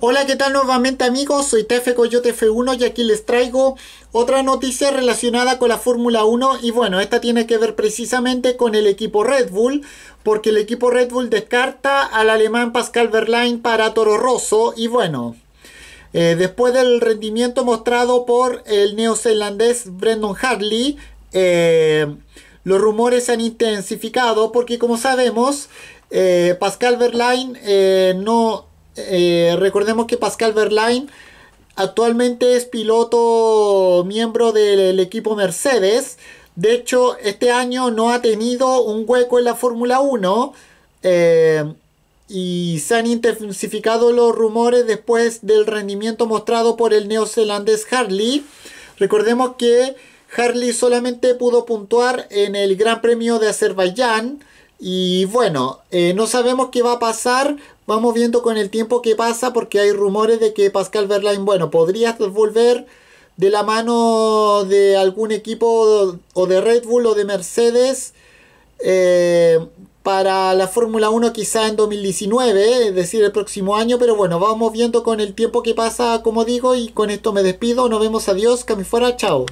Hola, ¿qué tal nuevamente amigos? Soy Tefe Coyote F1 y aquí les traigo otra noticia relacionada con la Fórmula 1 y bueno, esta tiene que ver precisamente con el equipo Red Bull porque el equipo Red Bull descarta al alemán Pascal Verlaine para Toro Rosso y bueno, eh, después del rendimiento mostrado por el neozelandés Brendan Hartley, eh, los rumores se han intensificado porque como sabemos, eh, Pascal Verlaine no eh, recordemos que Pascal Verlaine actualmente es piloto miembro del equipo Mercedes. De hecho, este año no ha tenido un hueco en la Fórmula 1. Eh, y se han intensificado los rumores después del rendimiento mostrado por el neozelandés Harley. Recordemos que Harley solamente pudo puntuar en el Gran Premio de Azerbaiyán y bueno, eh, no sabemos qué va a pasar. Vamos viendo con el tiempo que pasa porque hay rumores de que Pascal Verlaine, bueno, podría volver de la mano de algún equipo o de Red Bull o de Mercedes eh, para la Fórmula 1 quizá en 2019, eh, es decir, el próximo año. Pero bueno, vamos viendo con el tiempo que pasa, como digo, y con esto me despido. Nos vemos, adiós, que fuera, chao.